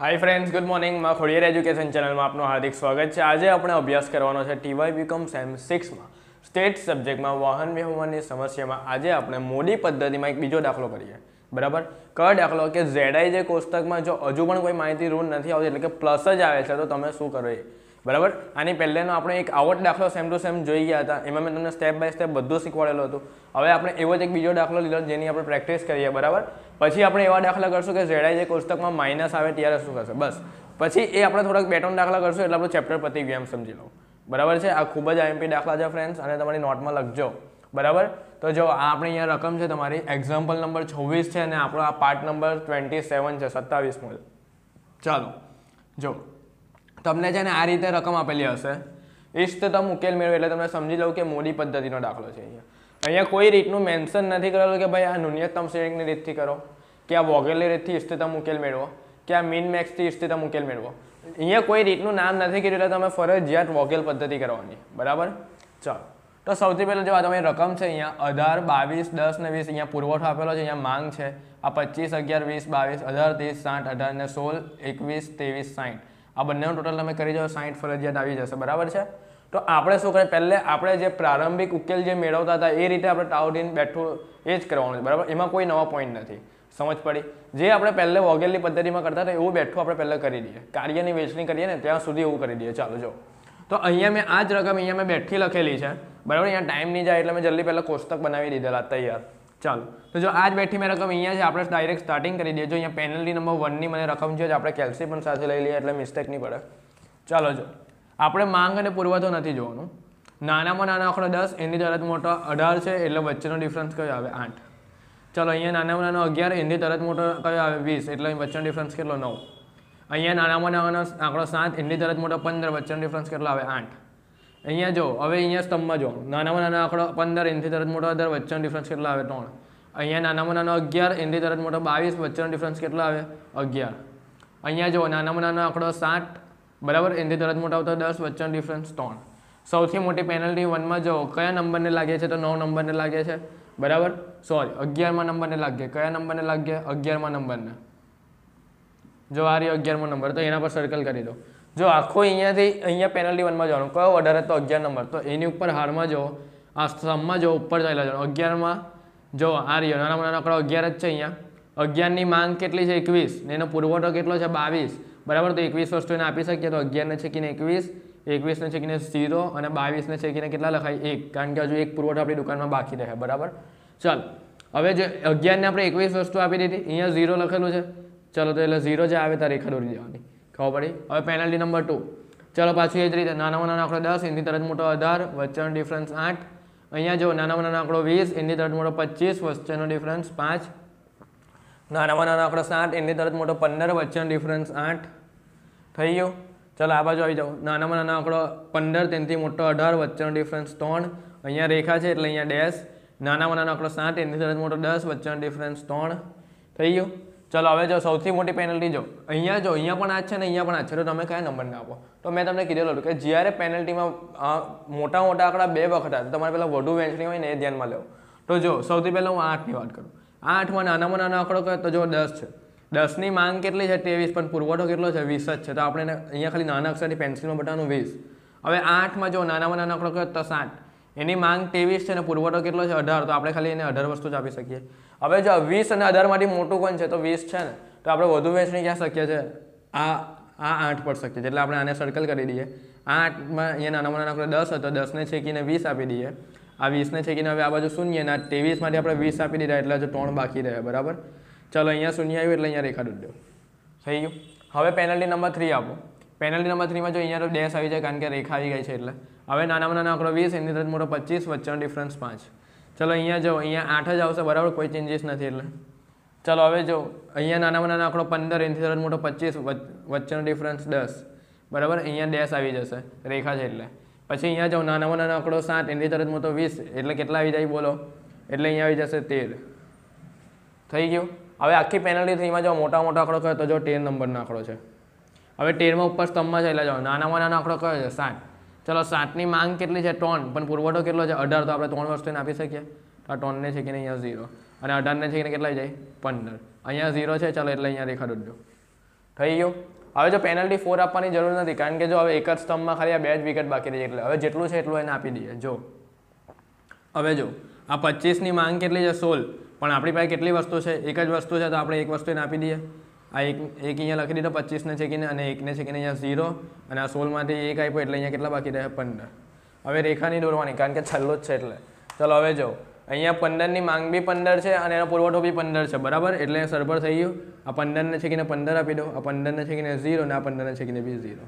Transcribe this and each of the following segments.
high friends good morning માં Khodiyar education ચેનલમાં આપનું હાર્દિક સ્વાગત છે આજે આપણે અભ્યાસ કરવાનો છે ટીવાય બીકોમ સેમ સિક્સમાં સ્ટેટ સબ્જેક્ટમાં વાહન વ્યવહારની સમસ્યામાં આજે આપણે મોડી પદ્ધતિમાં એક બીજો દાખલો કરીએ બરાબર ક દાખલો કે ઝેડાઈ જે કોષ્ટકમાં જો હજુ પણ કોઈ માહિતી ઋણ નથી આવતી એટલે કે પ્લસ જ આવે છે તો તમે શું કરો એ બરાબર આની પહેલાંનો આપણે એક આવો જ દાખલો સેમ ટુ સેમ જોઈ ગયા હતા એમાં મેં તમને સ્ટેપ બાય સ્ટેપ બધું શીખવાડેલો હતો હવે આપણે એવો જ એક બીજો દાખલો લીધો જેની આપણે પ્રેક્ટિસ કરીએ બરાબર પછી આપણે એવા દાખલા કરશું કે ઝેડાઈ જે કોષ્ટકમાં માઇનસ આવે ત્યારે શું થશે બસ પછી એ આપણે થોડાક બે ત્રણ દાખલા કરશું એટલે આપણું ચેપ્ટર પતી ગયું એમ સમજી લો બરાબર છે આ ખૂબ જ આઈએમપી દાખલા છે ફ્રેન્ડ્સ અને તમારી નોટમાં લખજો બરાબર તો જો આ આપણી અહીંયા રકમ છે તમારી એક્ઝામ્પલ નંબર છવ્વીસ છે અને આપણો આ પાર્ટ નંબર ટ્વેન્ટી સેવન છે સત્તાવીસ સત્તાવીસમો ચાલો જો તમને છે ને આ રીતે રકમ આપેલી હશે ઇષ્ટતમ ઉકેલ મેળવે એટલે તમે સમજી લઉં કે મોડી પદ્ધતિનો દાખલો છે અહીંયા અહીંયા કોઈ રીતનું મેન્શન નથી કરેલું કે ભાઈ આ ન્યૂનતમ શ્રેણીની રીતથી કરો કે આ વોગેલની રીતથી ઇષ્ટતમ ઉકેલ મેળવો કે આ મીન મેક્સથી ઇષ્ટતમ ઉકેલ મેળવો અહીંયા કોઈ રીતનું નામ નથી કર્યું એટલે તમે ફરજિયાત વોગેલ પદ્ધતિ કરવાની બરાબર ચાલો તો સૌથી પહેલાં વાત તમારી રકમ છે અહીંયા અઢાર બાવીસ દસ ને વીસ અહીંયા પુરવઠો આપેલો છે અહીંયા માંગ છે આ પચીસ અગિયાર વીસ બાવીસ અઢાર ત્રીસ સાઠ અઢાર ને સોળ એકવીસ ત્રેવીસ સાઠ આ બંનેનો ટોટલ તમે કરી જાઓ સાઈઠ ફરજિયાત આવી જશે બરાબર છે તો આપણે શું કરીએ પહેલે આપણે જે પ્રારંભિક ઉકેલ જે મેળવતા હતા એ રીતે આપણે ટાઉરીન બેઠું એ જ કરવાનું છે બરાબર એમાં કોઈ નવા પોઈન્ટ નથી સમજ પડી જે આપણે પહેલે વોગેલની પદ્ધતિમાં કરતા હતા એવું બેઠું આપણે પહેલાં કરી દઈએ કાર્યની વેચણી કરીએ ને ત્યાં સુધી એવું કરી દઈએ ચાલો જો તો અહીંયા મેં આ જ રકમ અહીંયા મેં બેઠી લખેલી છે બરાબર અહીંયા ટાઈમ નહીં જાય એટલે મેં જલ્દી પહેલાં કોષ્ટક બનાવી દીધેલા તૈયાર ચાલો તો જો આજ બેઠી મેં રકમ અહીંયા છે આપણે ડાયરેક્ટ સ્ટાર્ટિંગ કરી દેજો અહીંયા પેનલ્ટી નંબર વનની મને રકમ છે આપણે કેલ્સી પણ સાથે લઈ લઈએ એટલે મિસ્ટેક નહીં પડે ચાલો જો આપણે માંગ અને પુરવઠો નથી જોવાનું નાનામાં નાના આંકડો દસ એની તરત મોટો અઢાર છે એટલે વચ્ચેનો ડિફરન્સ કયો આવે આઠ ચાલો અહીંયા નાનામાં નાનો અગિયાર એની તરત મોટો કયો આવે વીસ એટલે વચ્ચેનો ડિફરન્સ કેટલો નવ અહીંયા નાનામાં નાનો આંકડો સાત એની તરત મોટો પંદર વચ્ચેનો ડિફરન્સ કેટલો આવે આઠ અહીંયા જો હવે અહીંયા સ્તંભમાં જો નાનામાં નાના આંકડો પંદર એનથી તરત મોટો દર વચ્ચેનો ડિફરન્સ કેટલો આવે ત્રણ અહીંયા નાનામાં નાનો અગિયાર એનથી તરત મોટો બાવીસ વચ્ચેનો ડિફરન્સ કેટલો આવે અગિયાર અહીંયા જો નાનામાં નાનો આંકડો સાઠ બરાબર એનથી તરત મોટો આવતો દસ વચ્ચેનો ડિફરન્સ ત્રણ સૌથી મોટી પેનલ્ટી વનમાં જો કયા નંબરને લાગે છે તો નવ નંબરને લાગે છે બરાબર સોરી અગિયારમાં નંબરને લાગે કયા નંબરને લાગે અગિયારમાં નંબરને જો આ રહ્યો અગિયારમો નંબર તો એના પર સર્કલ કરી દો જો આખો અહીંયાથી અહીંયા પેનલ્ટી વનમાં જવાનું કયો ઓર્ડર હતો અગિયાર નંબર તો એની ઉપર હારમાં જો આ સ્તંભમાં જો ઉપર ચાલ્યા જવાનું અગિયારમાં જો આ રહ્યો નાના મોટા આંકડો અગિયાર જ છે અહીંયા અગિયારની માંગ કેટલી છે એકવીસ ને એનો પુરવઠો કેટલો છે બાવીસ બરાબર તો એકવીસ વસ્તુ એને આપી શકીએ તો અગિયારને છેકીને એકવીસ એકવીસને છેકીને ઝીરો અને બાવીસને છેકીને કેટલા લખાય એક કારણ કે હજુ એક પુરવઠો આપણી દુકાનમાં બાકી રહે બરાબર ચાલ હવે જે અગિયારને આપણે એકવીસ વસ્તુ આપી દીધી અહીંયા ઝીરો લખેલું છે ચલો તો એટલે ઝીરો જે આવે ત્યારે રેખા દોરી દેવાની ખબર પડી હવે પેનલ્ટી નંબર ટુ ચલો પાછું એ જ રીતે નાનામાં નાનો આંકડો દસ એની તરત મોટો અઢાર વચ્ચેનો ડિફરન્સ આઠ અહીંયા જો નાનામાં નાનો આંકડો વીસ એની તરત મોટો પચીસ વચ્ચેનો ડિફરન્સ પાંચ નાનામાં નાનો આંકડો સાત એની તરત મોટો પંદર વચ્ચેનો ડિફરન્સ આઠ થઈ ગયો ચલો આ બાજુ આવી જાઓ નાનામાં નાનો આંકડો પંદર તેનાથી મોટો અઢાર વચ્ચેનો ડિફરન્સ ત્રણ અહીંયા રેખા છે એટલે અહીંયા ડેશ નાનામાં નાનો આંકડો સાત એની તરત મોટો દસ વચ્ચેનો ડિફરન્સ ત્રણ થઈ ગયો ચલો હવે જો સૌથી મોટી પેનલ્ટી જો અહીંયા જો અહીંયા પણ આ છે ને અહીંયા પણ આ છે તો તમે કયા નંબરને આપો તો મેં તમને કીધેલું હતું કે જ્યારે પેનલ્ટીમાં મોટા મોટા આંકડા બે વખત આવે તમારે પહેલાં વધુ વહેંચણી હોય ને એ ધ્યાનમાં લેવો તો જો સૌથી પહેલાં હું આઠની વાત કરું આઠમાં નાનામાં નાનો આંકડો કયો તો જો દસ છે દસની માંગ કેટલી છે ત્રેવીસ પણ પુરવઠો કેટલો છે વીસ જ છે તો આપણે અહીંયા ખાલી નાના અક્ષરની પેન્સિલમાં બટાનું વીસ હવે આઠમાં જો નાનામાં નાનો આંકડો કયો તો સાત એની માંગ ત્રેવીસ છે અને પુરવઠો કેટલો છે અઢાર તો આપણે ખાલી એને અઢાર વસ્તુ જ આપી શકીએ હવે જો વીસ અને અઢારમાંથી મોટું કોણ છે તો વીસ છે ને તો આપણે વધુ વેચણી ક્યાં શક્ય છે આ આ આઠ પર શક્ય છે એટલે આપણે આને સર્કલ કરી દઈએ આઠમાં અહીંયા નાનામાં નાના આપણે દસ હતો દસને છેકીને વીસ આપી દઈએ આ વીસને છેકીને હવે આ બાજુ શૂન્ય ને આ ત્રેવીસમાંથી આપણે વીસ આપી દીધા એટલે હજુ ત્રણ બાકી રહ્યા બરાબર ચલો અહીંયા શૂન્ય આવ્યું એટલે અહીંયા રેખા દૂધ થઈ ગયું હવે પેનલ્ટી નંબર થ્રી આપો પેનલ્ટી નંબર થ્રીમાં જો અહીંયા તો ડેશ આવી જાય કારણ કે રેખા આવી ગઈ છે એટલે હવે નાનામાં નાનો આંકડો વીસ એની તરત મોટો પચીસ વચ્ચેનો ડિફરન્સ પાંચ ચલો અહીંયા જો અહીંયા આઠ જ આવશે બરાબર કોઈ ચેન્જીસ નથી એટલે ચલો હવે જો અહીંયા નાનામાં નાનો આંકડો પંદર એની તરત મોટો પચીસ વચ્ચેનો ડિફરન્સ દસ બરાબર અહીંયા દેશ આવી જશે રેખા છે એટલે પછી અહીંયા જાઉં નાનામાં નાનો આંકડો સાત એની તરત મોટો વીસ એટલે કેટલા આવી જાય બોલો એટલે અહીંયા આવી જશે તેર થઈ ગયું હવે આખી પેનલ્ટી થ્રીમાં જો મોટા મોટા આંકડો કયો તો જો તેર નંબરનો આંકડો છે હવે તેરમાં ઉપર સ્તંભમાં છે એટલે જાઓ નાનામાં નાનો આંકડો કયો છે સાત ચલો સાતની માંગ કેટલી છે ત્રણ પણ પુરવઠો કેટલો છે અઢાર તો આપણે ત્રણ વસ્તુને આપી શકીએ આ ત્રણને છે કે નહીં અહીંયા ઝીરો અને અઢારને છે કે કેટલા જાય પંદર અહીંયા ઝીરો છે ચાલો એટલે અહીંયા રેખા દોડજો થઈ ગયું હવે જો પેનલ્ટી ફોર આપવાની જરૂર નથી કારણ કે જો હવે એક જ સ્તંભમાં ખાલી આ બે જ વિકેટ બાકી રહી એટલે હવે જેટલું છે એટલું એને આપી દઈએ જો હવે જો આ પચીસની માંગ કેટલી છે સોલ પણ આપણી પાસે કેટલી વસ્તુ છે એક જ વસ્તુ છે તો આપણે એક વસ્તુ એને આપી દઈએ આ એક એક અહીંયા લખી દીધો પચીસને છેકીને અને એકને છેકીને અહીંયા ઝીરો અને આ સોળમાંથી એક આપ્યો એટલે અહીંયા કેટલા બાકી રહ્યા પંદર હવે રેખા નહીં દોરવાની કારણ કે છેલ્લો જ છે એટલે ચલો હવે જો અહીંયા પંદરની માંગ બી પંદર છે અને એનો પુરવઠો બી પંદર છે બરાબર એટલે સરભર થઈ ગયું આ પંદરને છેકીને પંદર આપી દો આ પંદરને છેકીને ઝીરો અને આ પંદરને છેકીને બી ઝીરો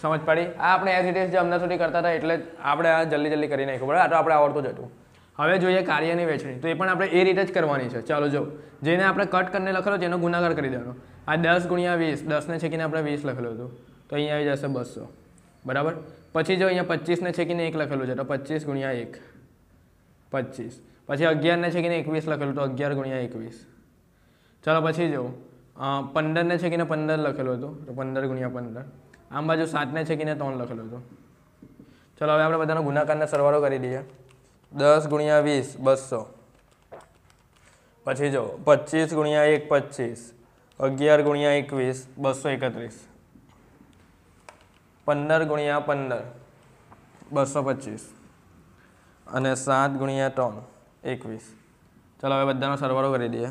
સમજ પડી આ આપણે એઝ ઇટ ઇઝ જે હમણાં સુધી કરતા હતા એટલે આપણે આ જલ્દી જલ્દી કરી નાખ્યું બરાબર આ તો આપણે આવડતું જ હતું હવે જોઈએ કાર્યની વેચણી તો એ પણ આપણે એ રીતે જ કરવાની છે ચાલો જો જેને આપણે કટ કરીને લખેલો છે એનો ગુણાકાર કરી દેવાનો આ દસ ગુણ્યા વીસ દસને છેકીને આપણે વીસ લખેલું હતું તો અહીંયા આવી જશે બસો બરાબર પછી જો અહીંયા પચીસને છેકીને એક લખેલું છે તો પચીસ ગુણ્યા એક પચીસ પછી અગિયારને છેકીને એકવીસ લખેલું તો અગિયાર ગુણ્યા એકવીસ ચાલો પછી જુઓ પંદરને છેકીને પંદર લખેલું હતું તો પંદર ગુણ્યા પંદર આમ બાજુ સાતને છેકીને ત્રણ લખેલું હતું ચાલો હવે આપણે બધાનો ગુનાકારને સરવાળો કરી દઈએ દસ ગુણ્યા વીસ બસો પછી જો પચીસ ગુણ્યા એક પચીસ અગિયાર ગુણ્યા એકવીસ બસો એકત્રીસ પંદર ગુણ્યા પંદર બસો પચીસ અને સાત ગુણ્યા ત્રણ એકવીસ ચાલો હવે બધાનો સરવાળો કરી દઈએ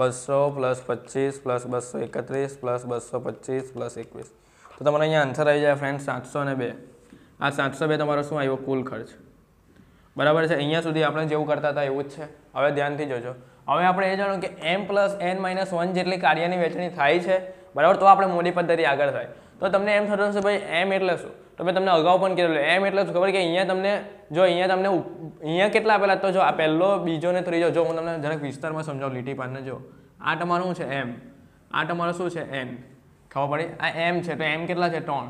બસો પ્લસ પચીસ પ્લસ બસો એકત્રીસ પ્લસ બસો પચીસ પ્લસ એકવીસ તો તમને અહીંયા આન્સર આવી જાય ફ્રેન્ડ સાતસો ને બે આ સાતસો બે તમારો શું આવ્યો કુલ ખર્ચ બરાબર છે અહીંયા સુધી આપણે જેવું કરતા હતા એવું જ છે હવે ધ્યાનથી જોજો હવે આપણે એ જાણો કે M plus N minus one જેટલી કાર્યની વહેંચણી થાય છે બરાબર તો આપણે મોડી પદ્ધતિ આગળ થાય તો તમને એમ થતું હશે ભાઈ એમ એટલે શું તો મેં તમને અગાઉ પણ કીધેલું એમ એટલે શું ખબર કે અહીંયા તમને જો અહીંયા તમને અહીંયા કેટલા આપેલા તો જો આ પહેલો બીજો ને ત્રીજો જો હું તમને જરાક વિસ્તારમાં સમજાવું લીટી પાનને જો આ તમારું શું છે એમ આ તમારું શું છે એન ખબર પડી આ એમ છે તો એમ કેટલા છે ત્રણ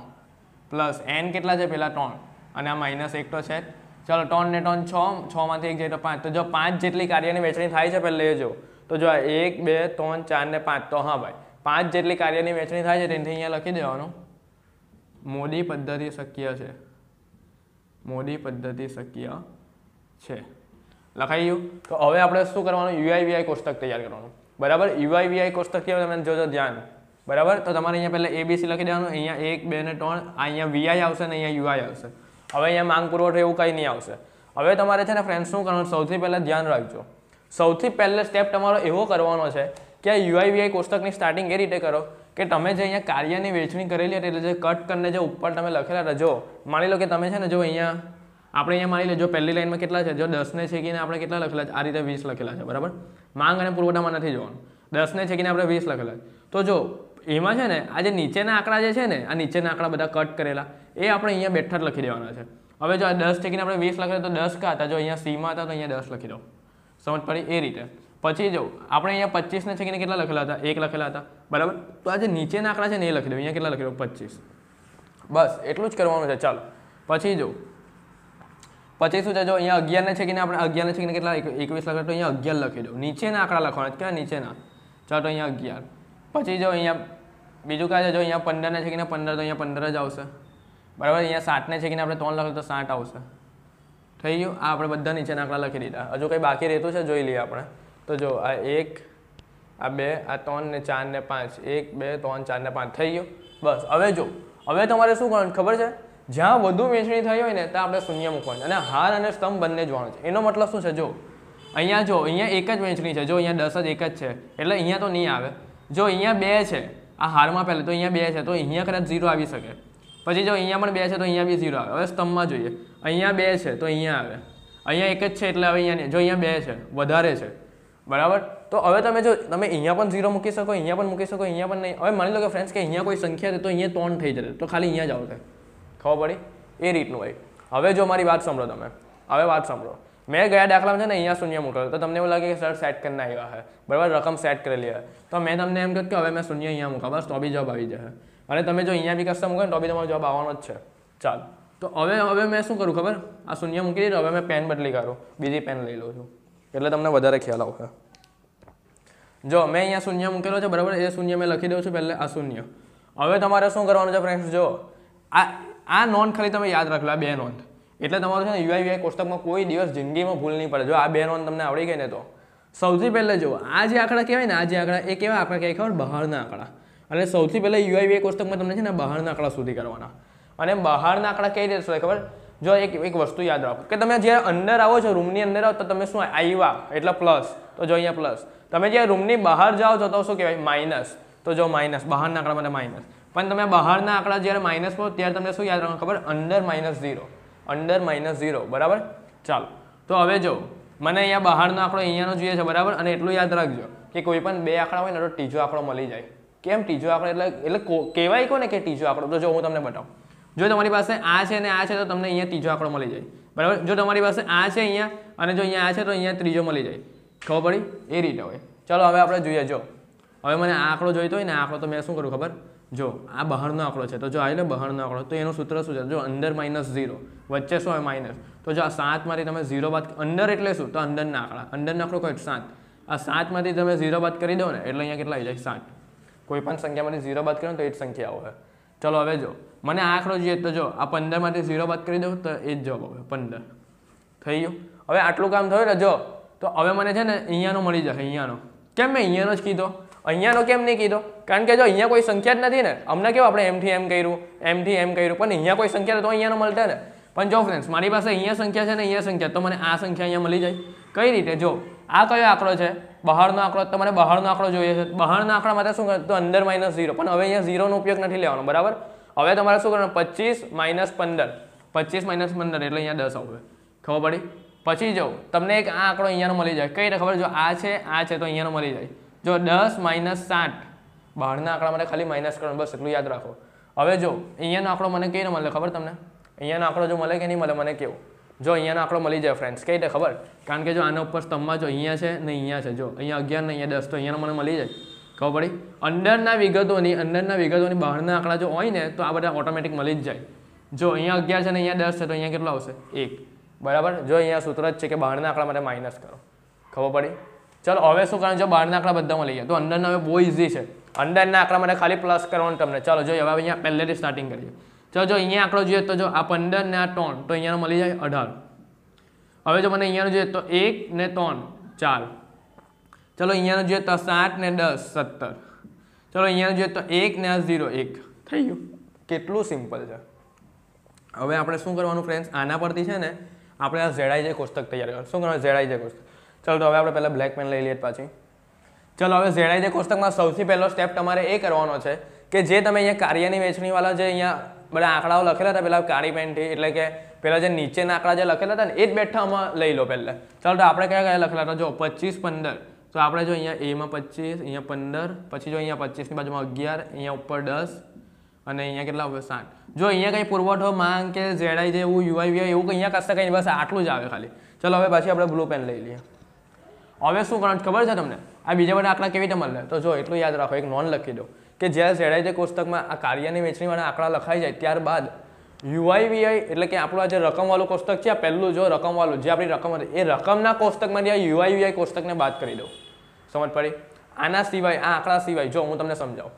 પ્લસ એન કેટલા છે પહેલાં ત્રણ અને આ માઇનસ એક તો છે ચાલો ટોન ને ટોન છ છમાંથી એક જાય તો પાંચ તો જો પાંચ જેટલી કાર્યની વેચણી થાય છે પહેલાં લેજો તો જો એક બે ત્રણ ચાર ને પાંચ તો હા ભાઈ પાંચ જેટલી કાર્યની વેચણી થાય છે તેથી અહીંયા લખી દેવાનું મોડી પદ્ધતિ શક્ય છે મોડી પદ્ધતિ શક્ય છે લખાઈ ગયું તો હવે આપણે શું કરવાનું યુઆઈવીઆઈ કોષ્ટક તૈયાર કરવાનું બરાબર યુઆઈવીઆઈ કોષ્ટક કેવું તમે જોજો ધ્યાન બરાબર તો તમારે અહીંયા પહેલાં એબીસી લખી દેવાનું અહીંયા એક બે ને ત્રણ અહીંયા વીઆઈ આવશે ને અહીંયા યુઆઈ આવશે હવે અહીંયા માંગ પુરવઠો એવું કંઈ નહીં આવશે હવે તમારે છે ને ફ્રેન્ડ શું કરવાનું સૌથી પહેલાં ધ્યાન રાખજો સૌથી પહેલો સ્ટેપ તમારો એવો કરવાનો છે કે આ યુઆઈવીઆઈ કોષ્ટકની સ્ટાર્ટિંગ એ રીતે કરો કે તમે જે અહીંયા કાર્યની વેચણી કરેલી હતી એટલે જે કટ કરીને જે ઉપર તમે લખેલા રજો જો માની લો કે તમે છે ને જો અહીંયા આપણે અહીંયા માની લેજો પહેલી લાઈનમાં કેટલા છે જો દસને છેકીને આપણે કેટલા લખેલા છે આ રીતે વીસ લખેલા છે બરાબર માંગ અને પુરવઠામાં નથી જોવાનું દસને છેકીને આપણે વીસ લખેલા તો જો એમાં છે ને આ જે નીચેના આંકડા જે છે ને આ નીચેના આંકડા બધા કટ કરેલા એ આપણે અહીંયા બેઠા જ લખી દેવાના છે હવે જો આ દસ ટેકીને આપણે વીસ લખીએ તો દસ કા હતા જો અહીંયા સીમાં હતા તો અહીંયા દસ લખી દો સમજ પડી એ રીતે પછી જો આપણે અહીંયા પચીસને છેકીને કેટલા લખેલા હતા એક લખેલા હતા બરાબર તો આ જે નીચેના આંકડા છે ને એ લખી દો અહીંયા કેટલા લખી દો પચીસ બસ એટલું જ કરવાનું છે ચાલો પછી જો પછી શું છે જો અહીંયા અગિયારને છે આપણે અગિયારને છે કેટલા એકવીસ લખે તો અહીંયા અગિયાર લખી દો નીચેના આંકડા લખવાના ક્યાં નીચેના ચાલો તો અહીંયા અગિયાર પછી જો અહીંયા બીજું કાં છે જો અહીંયા પંદરને છે કે ને પંદર તો અહીંયા પંદર જ આવશે બરાબર અહીંયા સાતને છે કે આપણે ત્રણ લખેલું તો સાઠ આવશે થઈ ગયું આ આપણે બધા નીચેના આંકડા લખી દીધા હજુ કંઈ બાકી રહેતું છે જોઈ લઈએ આપણે તો જો આ એક આ બે આ ત્રણ ને ચાર ને પાંચ એક બે ત્રણ ચાર ને પાંચ થઈ ગયું બસ હવે જો હવે તમારે શું કરવાનું ખબર છે જ્યાં વધુ વેચણી થઈ હોય ને ત્યાં આપણે શૂન્ય મૂકવાની અને હાર અને સ્તંભ બંને જોવાનું છે એનો મતલબ શું છે જો અહીંયા જો અહીંયા એક જ વેચણી છે જો અહીંયા દસ જ એક જ છે એટલે અહીંયા તો નહીં આવે જો અહીંયા બે છે આ હારમાં પહેલાં તો અહીંયા બે છે તો અહીંયા કદાચ ઝીરો આવી શકે પછી જો અહીંયા પણ બે છે તો અહીંયા બી ઝીરો આવે હવે સ્તંભમાં જોઈએ અહીંયા બે છે તો અહીંયા આવે અહીંયા એક જ છે એટલે હવે અહીંયા જો અહીંયા બે છે વધારે છે બરાબર તો હવે તમે જો તમે અહીંયા પણ ઝીરો મૂકી શકો અહીંયા પણ મૂકી શકો અહીંયા પણ નહીં હવે માની લો કે ફ્રેન્ડ્સ કે અહીંયા કોઈ સંખ્યા છે તો અહીંયા ત્રણ થઈ જશે તો ખાલી અહીંયા જ આવશે ખબર પડી એ રીતનું હોય હવે જો મારી વાત સાંભળો તમે હવે વાત સાંભળો મેં ગયા દાખલામાં છે ને અહીંયા શૂન્ય મૂકેલું તો તમને એવું લાગે કે સર સેટ કરીને આવ્યા હે બરાબર રકમ સેટ કરેલી હે તો મેં તમને એમ કહ્યું કે હવે મેં શૂન્ય અહીંયા મૂકા બસ તો બી જોબ આવી જશે અને તમે જો અહીંયા બી કસ્ટમ મૂકે ને તો બી તમારો જવાબ આવવાનો જ છે ચાલ તો હવે હવે મેં શું કરું ખબર આ શૂન્ય મૂકી દીધું હવે મેં પેન બદલી કરું બીજી પેન લઈ લઉં છું એટલે તમને વધારે ખ્યાલ આવશે જો મેં અહીંયા શૂન્ય મૂકેલો છે બરાબર એ શૂન્ય મેં લખી દઉં છું પહેલાં આ શૂન્ય હવે તમારે શું કરવાનું છે ફ્રેન્ડ્સ જો આ આ નોંધ ખાલી તમે યાદ રાખો આ બે નોંધ એટલે તમારું છે ને યુઆઈ યુઆઈ કોષ્ટકમાં કોઈ દિવસ જિંદગીમાં ભૂલ નહીં પડે જો આ બે નોંધ તમને આવડી ગઈ ને તો સૌથી પહેલાં જુઓ આ જે આંકડા કહેવાય ને આ જે આંકડા એ કેવા આંકડા કહેવાય ખબર બહારના આંકડા અને સૌથી પહેલાં યુઆઈ યુઆઈ કોષ્ટકમાં તમને છે ને બહારના આંકડા સુધી કરવાના અને બહારના આંકડા કઈ રીતે શોધે ખબર જો એક એક વસ્તુ યાદ રાખો કે તમે જ્યારે અંદર આવો છો રૂમની અંદર આવો તો તમે શું આવ્યા એટલે પ્લસ તો જો અહીંયા પ્લસ તમે જ્યારે રૂમની બહાર જાઓ છો તો શું કહેવાય માઇનસ તો જો માઇનસ બહારના આંકડા માટે માઇનસ પણ તમે બહારના આંકડા જ્યારે માઇનસ પો ત્યારે તમને શું યાદ રાખો ખબર અંદર minus zero under minus zero બરાબર ચાલો તો હવે જો મને અહીંયા બહારનો આંકડો અહીંયાનો જોઈએ છે બરાબર અને એટલું યાદ રાખજો કે કોઈ પણ બે આંકડા હોય ને તો ત્રીજો આંકડો મળી જાય કેમ ત્રીજો આંકડો એટલે એટલે કહેવાય કોને કે ત્રીજો આંકડો તો જો હું તમને બતાવું જો તમારી પાસે આ છે અને આ છે તો તમને અહીંયા ત્રીજો આંકડો મળી જાય બરાબર જો તમારી પાસે આ છે અહીંયા અને જો અહીંયા આ છે તો અહીંયા ત્રીજો મળી જાય ખબર પડી એ રીતે હોય ચલો હવે આપણે જોઈએ જો હવે મને આ આંકડો જોઈતો હોય ને આંકડો તો મેં શું કરું ખબર જો આ બહારનો આંકડો છે તો જો આ એટલે બહારનો આંકડો તો એનું સૂત્ર શું છે જો અંદર માઇનસ ઝીરો વચ્ચે શું હોય માઇનસ તો જો આ સાતમાંથી તમે ઝીરો બાદ અંદર એટલે શું તો અંદરના આંકડા અંદરનો આંકડો કોઈ સાત આ સાતમાંથી તમે ઝીરો બાદ કરી દો ને એટલે અહીંયા કેટલા આવી જાય સાત કોઈ પણ સંખ્યામાંથી ઝીરો બાદ કરો તો એ જ સંખ્યા આવે ચલો હવે જો મને આ આંકડો જોઈએ તો જો આ પંદરમાંથી ઝીરો બાદ કરી દઉં તો એ જ જવાબ આવે પંદર થઈ ગયું હવે આટલું કામ થયું ને જો તો હવે મને છે ને અહીંયાનો મળી જશે અહીંયાનો કેમ મેં અહીંયાનો જ કીધો અહીંયાનો કેમ નહીં કીધો કારણ કે જો અહીંયા કોઈ સંખ્યા જ નથી ને અમને કેવું આપણે એમથી એમ કર્યું એમથી એમ કર્યું પણ અહીંયા કોઈ સંખ્યા તો અહીંયાનો મળતા ને પણ જો ફ્રેન્ડ્સ મારી પાસે અહીંયા સંખ્યા છે ને અહીંયા સંખ્યા તો મને આ સંખ્યા અહીંયા મળી જાય કઈ રીતે જો આ કયો આંકડો છે બહારનો આંકડો તો તમારે બહારનો આંકડો જોઈએ છે બહારના આંકડા માટે શું કરે તો અંદર માઇનસ ઝીરો પણ હવે અહીંયા ઝીરોનો ઉપયોગ નથી લેવાનો બરાબર હવે તમારે શું કરવાનું પચીસ માઇનસ પંદર પચીસ માઇનસ પંદર એટલે અહીંયા દસ આવે ખબર પડી પછી જો તમને એક આ આંકડો અહીંયાનો મળી જાય કઈ રીતે ખબર જો આ છે આ છે તો અહીંયાનો મળી જાય જો દસ માઇનસ સાત બહારના આંકડા માટે ખાલી માઇનસ કરવાનું બસ એટલું યાદ રાખો હવે જો અહીંયાનો આંકડો મને કઈ મળે ખબર તમને અહીંયાનો આંકડો જો મળે કે નહીં મળે મને કેવું જો અહીંયાનો આંકડો મળી જાય ફ્રેન્ડ્સ કઈ રીતે ખબર કારણ કે જો આના ઉપર સ્તંભમાં જો અહીંયા છે ને અહીંયા છે જો અહીંયા અગિયાર ને અહીંયા દસ તો અહીંયાનો મને મળી જાય ખબર પડી અંદરના વિગતોની અંદરના વિગતોની બહારના આંકડા જો હોય ને તો આ બધા ઓટોમેટિક મળી જ જાય જો અહીંયા અગિયાર છે ને અહીંયા દસ છે તો અહીંયા કેટલો આવશે એક બરાબર જો અહીંયા સૂત્ર જ છે કે બહારના આંકડા માટે માઇનસ કરો ખબર પડી ચાલો હવે શું કરવાનું છે બહારના આંકડા બધામાં લઈએ તો અંદરના હવે બહુ ઇઝી છે અંદરના આંકડા માટે ખાલી પ્લસ કરવાનું તમને ચાલો જો હવે અહીંયા પહેલેથી સ્ટાર્ટિંગ કરીએ ચાલો જો અહીંયા આંકડો જોઈએ તો જો આ પંદર ને આ ત્રણ તો અહીંયાનો મળી જાય અઢાર હવે જો મને અહીંયાનું જોઈએ તો એક ને ત્રણ ચાર ચલો અહીંયાનો જોઈએ તો સાત ને દસ સત્તર ચાલો અહીંયાનો જોઈએ તો એક ને આ ઝીરો એક થઈ ગયું કેટલું સિમ્પલ છે હવે આપણે શું કરવાનું ફ્રેન્ડ્સ આના પરથી છે ને આપણે આ ઝેડાઈ જાય કોષ્ટક તૈયાર કરવાનું શું કરવાનું ઝેડાઈ જાય કોષ્ટક ચાલો તો હવે આપણે પહેલાં બ્લેક પેન લઈ લઈએ પાછી ચાલો હવે ઝેડાઈ જે કોષ્ટકમાં સૌથી પહેલો સ્ટેપ તમારે એ કરવાનો છે કે જે તમે અહીંયા કાર્યની વેચણીવાળા જે અહીંયા બધા આંકડાઓ લખેલા હતા પેલા કાળી પેનથી એટલે કે પેલા જે નીચેના આંકડા જે લખેલા હતા ને એ જ બેઠામાં લઈ લો પહેલાં ચાલો તો આપણે કયા કયા લખેલા હતા જો પચીસ પંદર તો આપણે જો અહીંયા એમાં પચીસ અહીંયા પંદર પછી જો અહીંયા પચીસની બાજુમાં અગિયાર અહીંયા ઉપર દસ અને અહીંયા કેટલા હવે સાત જો અહીંયા કંઈ પુરવઠો માંગ કે જેડાઈ જેવું યુઆઈ વીઆઈ એવું અહીંયા કશે કંઈ બસ આટલું જ આવે ખાલી ચલો હવે પછી આપણે બ્લુ પેન લઈ લઈએ હવે શું કરવાનું ખબર છે તમને આ બીજા બધા આંકડા કેવી રીતે મળે તો જો એટલું યાદ રાખો એક નોન લખી દો કે જ્યારે સેડાઈ કોષ્ટકમાં આ કાર્યની વેચણીવાળા આંકડા લખાઈ જાય ત્યારબાદ યુઆઈવીઆઈ એટલે કે આપણું આ જે રકમવાળું કોષ્ટક છે આ પહેલું જો રકમવાળું જે આપણી રકમ હતી એ રકમના કોષ્ટકમાંથી આ યુઆઈવીઆઈ કોષ્ટકને બાદ કરી દઉં સમજ પડી આના સિવાય આ આંકડા સિવાય જો હું તમને સમજાવું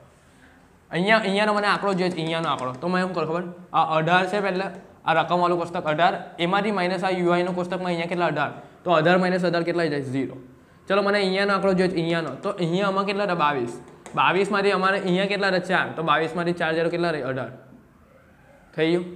અહીંયા અહીંયાનો મને આંકડો જે અહીંયાનો આંકડો તો મેં એમ કરું ખબર આ અઢાર છે પહેલાં આ રકમવાળું કોષ્ટક અઢાર એમાંથી માઇનસ આ યુઆઈનું કોષ્ટકમાં અહીંયા કેટલા અઢાર તો અઢાર માઇનસ અઢાર કેટલા જાય ઝીરો ચલો મને અહીંયાનો આંકડો જોઈએ અહીંયાનો તો અહીંયા આમાં કેટલા હતા બાવીસ બાવીસમાંથી અમારે અહીંયા કેટલા હતા ચાર તો બાવીસમાંથી ચાર ઝીરો કેટલા રહે અઢાર થઈ ગયું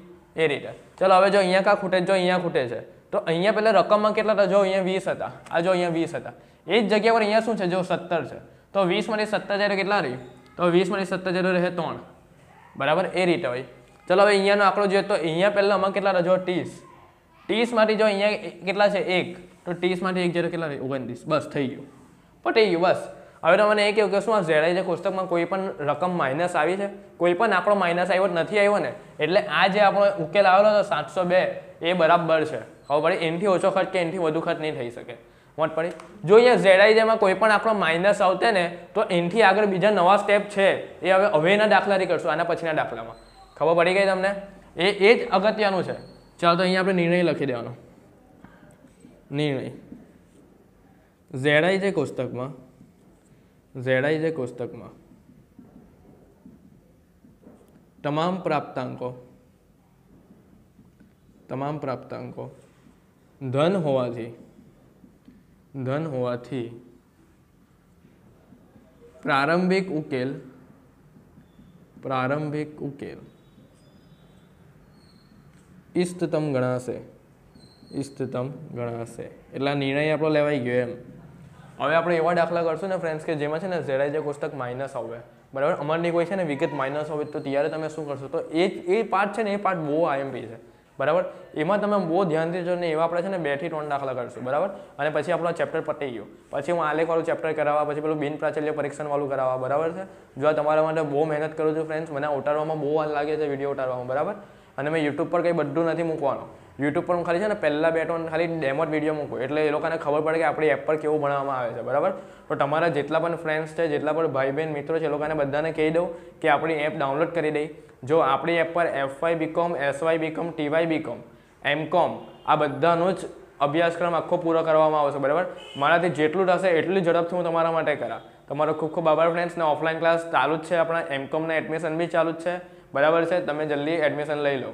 એ રીતે ચલો હવે જો અહીંયા કાં ખૂટે જો અહીંયા ખૂટે છે તો અહીંયા પહેલાં રકમમાં કેટલા હતા જો અહીંયા વીસ હતા આ જો અહીંયા વીસ હતા એ જ જગ્યા પર અહીંયા શું છે જો સત્તર છે તો વીસમાંથી સત્તર જયારે કેટલા રહી તો વીસમાંથી સત્તર જયારે રહે ત્રણ બરાબર એ રીતે હોય ચલો હવે અહીંયાનો આંકડો જોઈએ તો અહીંયા પહેલાં અમારે કેટલા હતા ત્રીસ ત્રીસમાંથી જો અહીંયા કેટલા છે એક તો ત્રીસમાંથી એક જીરો કેટલા ઓગણત્રીસ બસ થઈ ગયું પટી ગયું બસ હવે તમને એ કહ્યું કે શું આ ઝેડાઈ જે કોષ્ટકમાં કોઈ પણ રકમ માઇનસ આવી છે કોઈ પણ આપણો માઇનસ આવ્યો નથી આવ્યો ને એટલે આ જે આપણો ઉકેલ આવેલો હતો સાતસો બે એ બરાબર છે હવે પડે એનથી ઓછો ખર્ચ કે એનાથી વધુ ખર્ચ નહીં થઈ શકે વોટ પડી જો અહીંયા ઝેડાઈ જેમાં કોઈ પણ આપણો માઇનસ આવતે ને તો એનાથી આગળ બીજા નવા સ્ટેપ છે એ હવે હવેના દાખલાથી કરશું આના પછીના દાખલામાં ખબર પડી ગઈ તમને એ એ જ અગત્યનું છે ચાલો તો અહીંયા આપણે નિર્ણય લખી દેવાનો નિર્ણય ઝેડાઈ છે કોષ્ટકમાં ઝેડાઈ છે કોષ્ટકમાં તમામ પ્રાપ્તાંકો તમામ પ્રાપ્તાંકો ધન હોવાથી ધન હોવાથી પ્રારંભિક ઉકેલ પ્રારંભિક ઉકેલ ઇષ્ટતમ ગણાશે ઇષ્ટતમ ગણાશે એટલે આ નિર્ણય આપણો લેવાઈ ગયો એમ હવે આપણે એવા દાખલા કરશું ને ફ્રેન્ડ્સ કે જેમાં છે ને ઝેરાય જે કોષ્ટક માઇનસ આવે બરાબર અમારની કોઈ છે ને વિગત માઇનસ આવે તો ત્યારે તમે શું કરશો તો એ એ પાર્ટ છે ને એ પાર્ટ બહુ આઈએમપી છે બરાબર એમાં તમે બહુ ધ્યાન દેજો ને એવા આપણે છે ને બેથી ત્રણ દાખલા કરીશું બરાબર અને પછી આપણો ચેપ્ટર પટી ગયો પછી હું આલેખવાળું ચેપ્ટર કરાવવા પછી પેલું બિન પ્રાચલ્ય પરીક્ષણવાળું કરાવવા બરાબર છે જો તમારા માટે બહુ મહેનત કરું છું ફ્રેન્ડ્સ મને ઉતારવામાં બહુ વાર લાગે છે વિડીયો ઉતારવામાં બરાબર અને મેં યુટ્યુબ પર કંઈ બધું નથી મૂકવાનું યુટ્યુબ પર હું ખાલી છે ને પહેલાં બેટોન ખાલી ડેમો જ વિડીયો મૂકું એટલે એ લોકોને ખબર પડે કે આપણી એપ પર કેવું ભણવામાં આવે છે બરાબર તો તમારા જેટલા પણ ફ્રેન્ડ્સ છે જેટલા પણ ભાઈ બહેન મિત્રો છે એ લોકોને બધાને કહી દઉં કે આપણી એપ ડાઉનલોડ કરી દઈ જો આપણી એપ પર FY BCom SY BCom TY BCom MCom આ બધાનો જ અભ્યાસક્રમ આખો પૂરો કરવામાં આવશે બરાબર મારાથી જેટલું થશે એટલી ઝડપથી હું તમારા માટે કરા તમારો ખૂબ ખૂબ આભાર ફ્રેન્ડ્સ ને ઓફલાઈન ક્લાસ ચાલુ જ છે આપણા એમકોમના એડમિશન બી ચાલુ જ છે બરાબર છે તમે જલ્દી એડમિશન લઈ લો